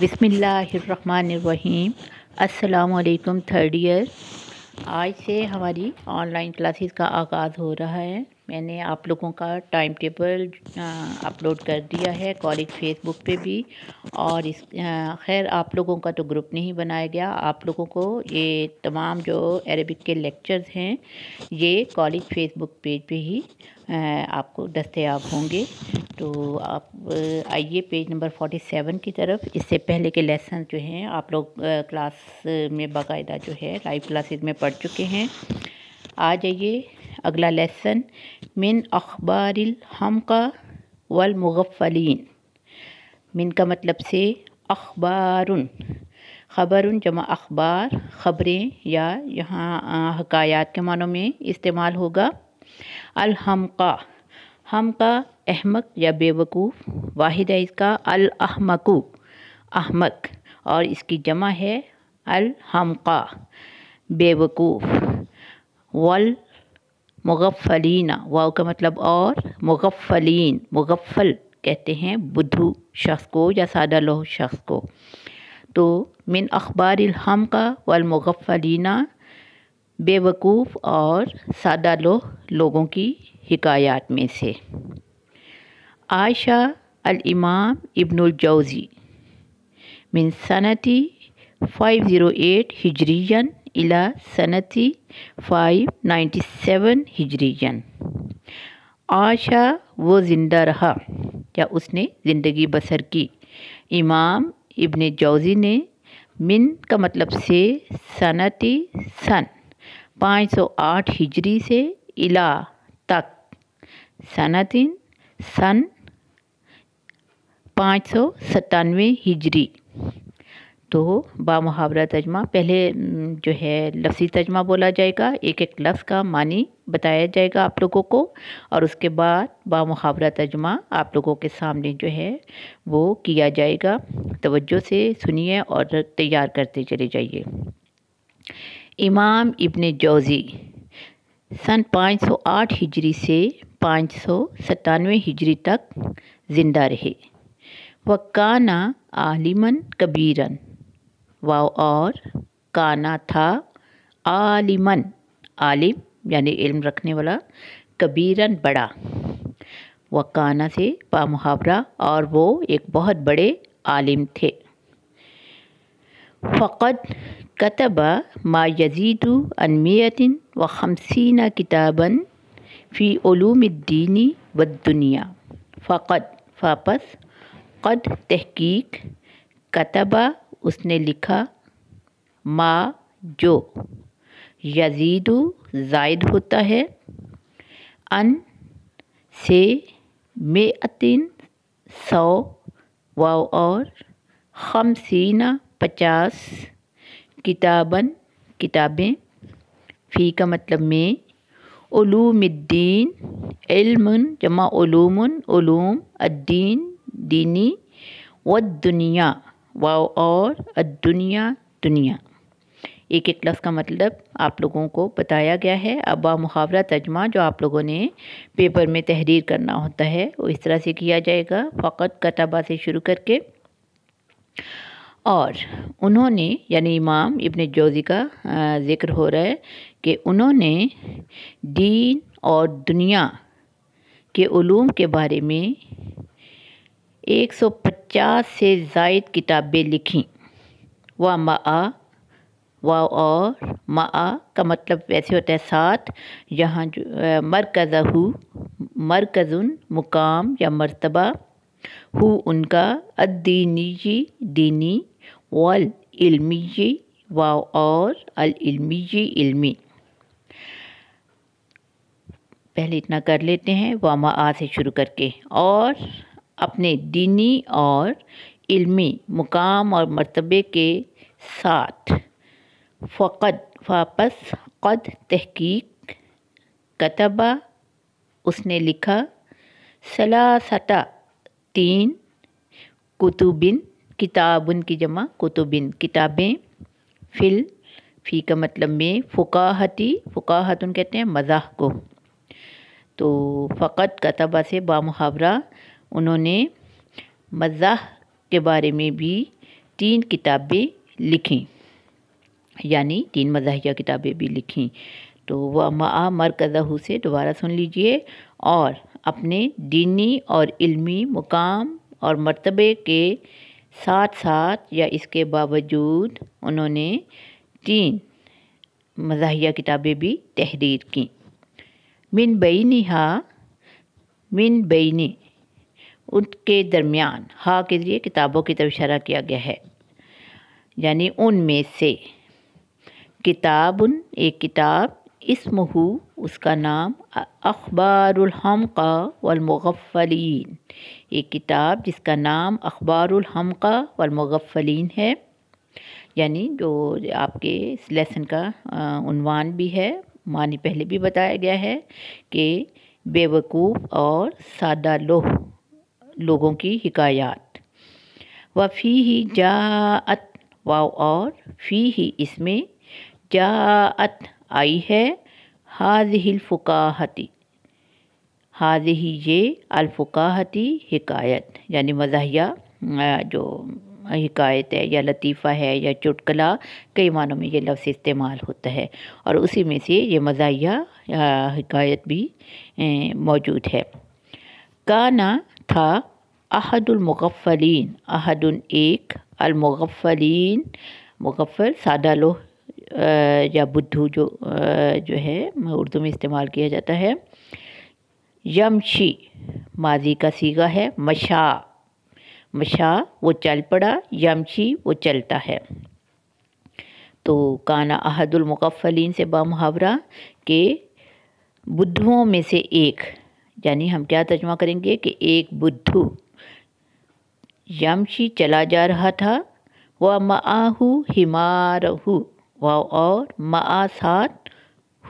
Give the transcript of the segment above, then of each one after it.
बिसमीम् अल्लाम third year आज से हमारी ऑनलाइन क्लासेस का आगाज़ हो रहा है मैंने आप लोगों का टाइम टेबल अपलोड कर दिया है कॉलेज फेसबुक पे भी और इस खैर आप लोगों का तो ग्रुप नहीं बनाया गया आप लोगों को ये तमाम जो अरबिक के लेक्चर्स हैं ये कॉलेज फेसबुक पेज पे ही आपको दस्तयाब होंगे तो आप आइए पेज नंबर फोर्टी सेवन की तरफ इससे पहले के लेसन जो हैं आप लोग क्लास में बाकायदा जो है लाइव क्लासेस में पढ़ चुके हैं आ जाइए अगला लेसन मिन अखबार हम का वल मुगफ़लिन मिन का मतलब से अखबार ख़बर जमा अखबार ख़बरें या यहाँ हकायात के मानों में इस्तेमाल होगा अलहमका हम का अहमक या बेवकूफ़ वाहिद है इसका अल अहमकू अहमक और इसकी जमा है अल हमका बेवकूफ़ वल मुगफ़लीना वाओ का मतलब और मुगफ़लीन मुगफ़ल कहते हैं बुद्धू शख्स को या सादा लोह शख्स को तो मिन अखबार हम का वलमगफ़लीना बेवकूफ़ और सादा लोह लोगों की हकयात में से आयशा अलमाम इब्नजौज़ी मिन सनती फाइव ज़ीरो एट हिजरीन इला सनती फाइव नाइन्टी सेवन हिजरीन आशा वो ज़िंदा रहा या उसने ज़िंदगी बसर की इमाम इब्ने जौज़ी ने मिन का मतलब से सनती सन 508 हिजरी से इला तक सनातिन सन पाँच सौ सत्तानवे हिजरी तो बा मुहावरा पहले जो है लफ्सी तजमा बोला जाएगा एक एक लफ्ज़ का मानी बताया जाएगा आप लोगों को और उसके बाद बा मुहावरा आप लोगों के सामने जो है वो किया जाएगा तवज्जो से सुनिए और तैयार करते चले जाइए इमाम इब्ने जौज़ी सन 508 हिजरी से पाँच सौ सतानवे हिजरी तक ज़िंदा रहे व काना आलिमन कबीरन व और काना था आलिमन आलिम यानी इल्म रखने वाला कबीरन बड़ा व काना से पा मुहावरा और वो एक बहुत बड़े आलिम थे फ़कत कतबा मा यजीदु अनमियतिन व खमसीना किताबन फ़ी ूमद्दीनी व दुनिया क़द तहक़ीक कतबा उसने लिखा मा जो यजीदु जायद होता है अन से मे अतिन सौ व और खमसीना पचास किताबन किताबें फ़ी का मतलब में उलूमिद्दीन इल्म जमा उलूम उलूम अद्दीन दीनी व दुनिया व और अद्दुनिया दुनिया एक एक लफ्ज़ का मतलब आप लोगों को बताया गया है अब मुहावरा तर्जमा जो आप लोगों ने पेपर में तहरीर करना होता है वो इस तरह से किया जाएगा फ़कत कतबा से शुरू करके और उन्होंने यानी इमाम इब्ने जोजी का ज़िक्र हो रहा है कि उन्होंने दीन और दुनिया के ूम के बारे में 150 से जायद किताबें लिखीं व मा व और मा का मतलब वैसे होता है साथ यहाँ जो मरकज़ हु मरकज़ुन मुकाम या मरतबा हु उनका अदीनीजी दीनी जी वाव और जी इल्मी पहले इतना कर लेते हैं वामा आ से शुरू करके और अपने दीनी और इल्मी मुकाम और मरतबे के साथ फ़कद वापस कद तहकीक कतबा उसने लिखा सलासटा तीन कुतुबिन किताब की जमा कुतुबिन किताबें फ़िल फ़ी का मतलब में फ़ुकाहती फ़ुकाहतन कहते हैं मज़ाह को तो फ़कत कतबा से बामुहावरा उन्होंने मज़ाह के बारे में भी तीन किताबें लिखीं यानी तीन मज़ाहिया किताबें भी लिखीं तो वह मा मरकज़हू से दोबारा सुन लीजिए और अपने दीनी और इल्मी मुकाम और मरतबे के साथ साथ या इसके बावजूद उन्होंने तीन मज़ाहिया किताबें भी तहरीर की मिन बई हा मिन बई उनके दरमियान हा के लिए किताबों की तरफ इशारा किया गया है यानी उनमें से किताब उन एक किताब इसमहु उसका नाम अखबारहमका वलमगफ़लिन एक किताब जिसका नाम अखबारहमका वलमगफ़लिन है यानी जो आपके इस लेसन का उनवान भी है मान पहले भी बताया गया है कि बेवकूफ़ और सादा लोह लोगों की व वफ़ी ही जात वाव और फ़ी ही इसमें जात आई है हाज हिलफुकाहती हाज ही ये अलफ़ुकाहती हिकायत यानी मजाया जो हिकायत है या लतीफ़ा है या चुटकला कई मानों में ये लफ्ज़ इस्तेमाल होता है और उसी में से ये मजाया हिकायत भी मौजूद है काना था अहदुलमगफ़लिन अहदुल एक अलमगफ़लिन मुगफ़ल सादा लोह या बुद्धू जो जो है उर्दू में इस्तेमाल किया जाता है यमशी माजी का सीगा है मशा मशा वो चल पड़ा यमशी वो चलता है तो काना अहदुलमकफ़लिन से बामहावरा के बुद्धुओं में से एक यानी हम क्या तर्जमा करेंगे कि एक बुद्धू यमशी चला जा रहा था व माहू हिमारहू व और मासात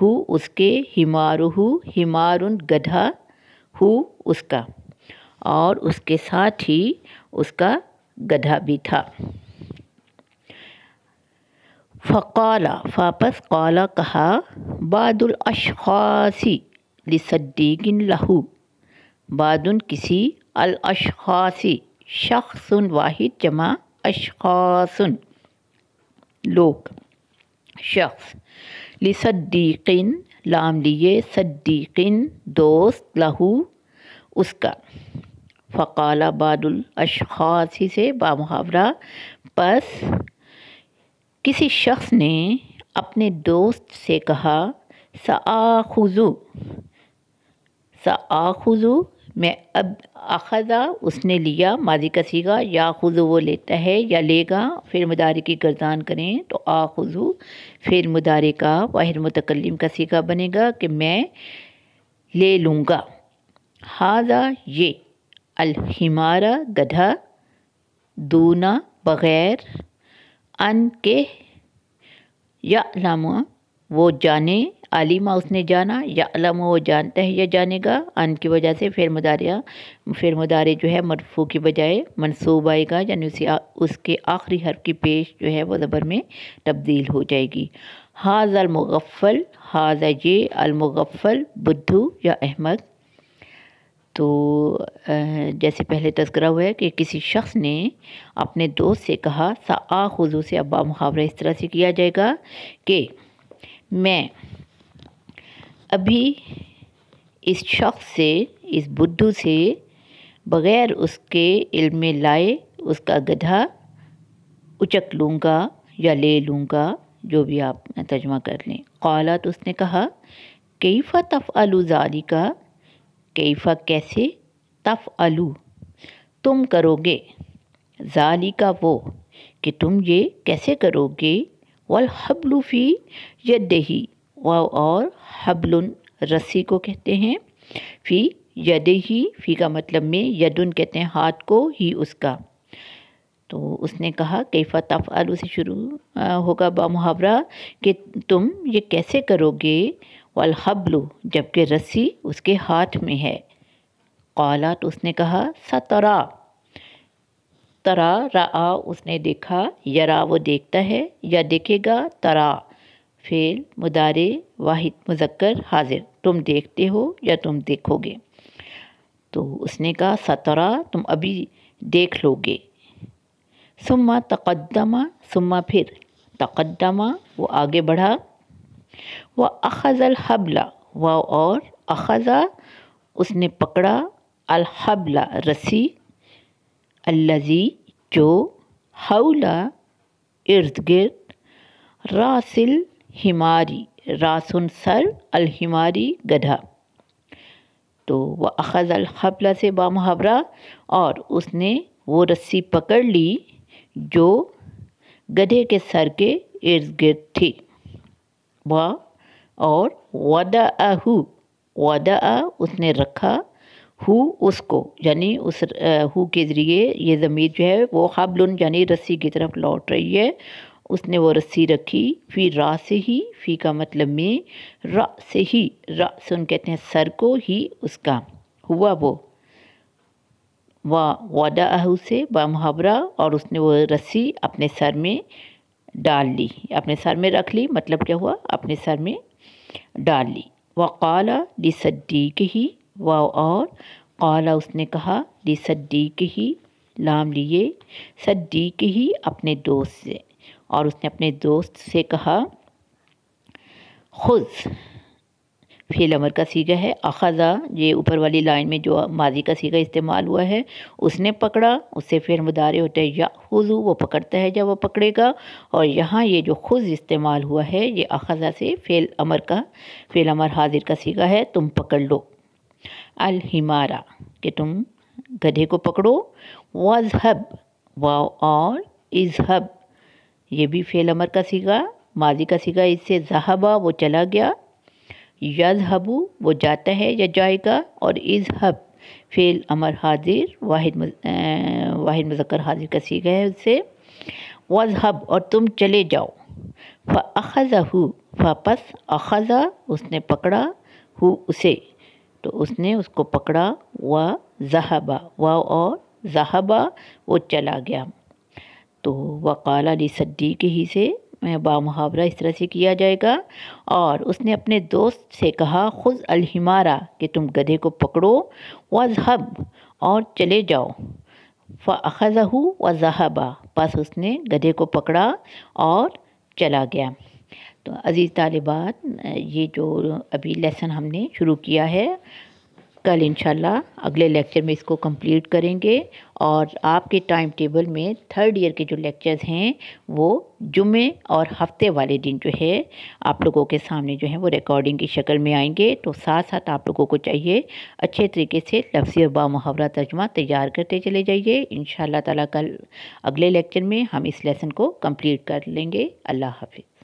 हु उसके हिमारुहु हिमारुन गधा हु उसका और उसके साथ ही उसका गधा भी था फ़काला फापस कौला कहा बादुल अशासी लिसद्दीकिन लहू बादुन किसी अल अशासी शख्सन वाहिद जमा अशासन लोग शख्स लिसद्दीकिन लाम लिए सद्दीकिन दोस्त लहू उसका फ़काला बादुल अशास से बामुहावरा बस किसी शख्स ने अपने दोस्त से कहा सा आ सआखुजू मैं अब अखदा उसने लिया माजी का सीगा या खुजू वो लेता है या लेगा फिर मुदारे की गर्दान करें तो आ खुजू फिर मुदारे का वाहिर मुतकलम का सीगा बनेगा कि मैं ले लूँगा हाजा ये अलहिमारा गधा दूना बग़ैर अन के या लामा वो जाने आलिमा उसने जाना या अलम वो जानता है या जानेगा अन की वजह से फिर मदारिया फिर मदारे जो है मरफू की बजाय मनसूब आएगा यानी उसी उसके आखिरी हर की पेश जो है वह ज़बर में तब्दील हो जाएगी हाज अलमगफ़ल हाज ये अलमगफ़ल बुद्धू या अहमद तो जैसे पहले तस्करा हुआ है कि किसी शख्स ने अपने दोस्त से कहा सा खुजू से अब्बा मुहावरा इस तरह से किया जाएगा कि मैं अभी इस शख्स से इस बुद्धू से बग़ैर उसके इल्म में लाए उसका गधा उचक लूँगा या ले लूँगा जो भी आप तर्जमा कर लें कौला तो उसने कहा कैफ़ा तफ़ आलू जाली का कैफ़ा कैसे तफ़ आलू तुम करोगे जाली का वो कि तुम ये कैसे करोगे वल हबलूफ़ी यदही और हबलुन रस्सी को कहते हैं फी यद ही फी का मतलब में यदुन कहते हैं हाथ को ही उसका तो उसने कहा कैफा तफ़ालू से शुरू होगा बा मुहावरा कि तुम ये कैसे करोगे वाल हबलू जबकि रस्सी उसके हाथ में है कौला तो उसने कहा सतरा तरा रा उसने देखा यरा वो देखता है या देखेगा तरा फेल मुदारे वाहिद मुजक्कर हाजिर तुम देखते हो या तुम देखोगे तो उसने कहा सतरा तुम अभी देख लोगे सुम्मा तकदमा सुम्मा फिर तकदमा वो आगे बढ़ा व अखज़ हबला व और अखज़ा उसने पकड़ा अलहबला रस्सी अल्लजी जो हौला इर्द गिर्द रासिल हिमारी रासुन सर हिमारी गधा तो वह अखज़ अलहबला से बामहबरा और उसने वो रस्सी पकड़ ली जो गधे के सर के इर्द गिर्द थी वह और वदा आहू वदा आ उसने रखा हु उसको यानी उस हु के ज़रिए ये ज़मीर जो है वो हबल यानी रस्सी की तरफ लौट रही है उसने वो रस्सी रखी फी रा से ही फी का मतलब में रा से ही रा से उन कहते हैं सर को ही उसका हुआ वो व वादा आहू से मुहावरा और उसने वो रस्सी अपने सर में डाल ली अपने सर में रख ली मतलब क्या हुआ अपने सर में डाल ली व काला ली सद्दीक ही व और काला उसने कहा ली सद्दीक ही लाम लिए सद्दीक ही अपने दोस्त से और उसने अपने दोस्त से कहा खुद फेल अमर का सीगा है अखज़ा ये ऊपर वाली लाइन में जो माजी का सीगा इस्तेमाल हुआ है उसने पकड़ा उससे फिर मुदारे होते हैं या खुजू वो पकड़ता है जब वो पकड़ेगा और यहाँ ये जो खुज इस्तेमाल हुआ है ये अखज़ा से फेल अमर का फेल अमर हाजिर का सीगा है तुम पकड़ लो अल हिमारा कि तुम गधे को पकड़ो वजहब वाव और इजहब ये भी फ़ेल अमर का सीगा माजी का सीगा इससे जहाबा वो चला गया यजहबू वो जाता है या जाएगा और इजहब फ़ेल अमर हाजिर वाहिद आ, वाहिद मुजक्र हाजिर का सीगा है उससे वजहब और तुम चले जाओ फ़ हु वापस अखज़ा उसने पकड़ा हु उसे तो उसने उसको पकड़ा व जहाबा व और जहाबा वो चला गया तो वकाला ली सद्दीक ही से बामहावरा इस तरह से किया जाएगा और उसने अपने दोस्त से कहा खुद अलहिमारा कि तुम गधे को पकड़ो वजहब और चले जाओ फ़ज़हू व जहबा बस उसने गधे को पकड़ा और चला गया तो अज़ीज़ तालिबात ये जो अभी लेसन हमने शुरू किया है कल इंशाल्लाह अगले लेक्चर में इसको कंप्लीट करेंगे और आपके टाइम टेबल में थर्ड ईयर के जो लेक्चर्स हैं वो जुमे और हफ्ते वाले दिन जो है आप लोगों के सामने जो है वो रिकॉर्डिंग की शक्ल में आएंगे तो साथ साथ आप लोगों को चाहिए अच्छे तरीके से लफ्ज़ी और बामहरा तर्जमा तैयार करते चले जाइए इन ताला कल अगले लेक्चर में हम इस लेसन को कम्प्लीट कर लेंगे अल्लाह हाफिज़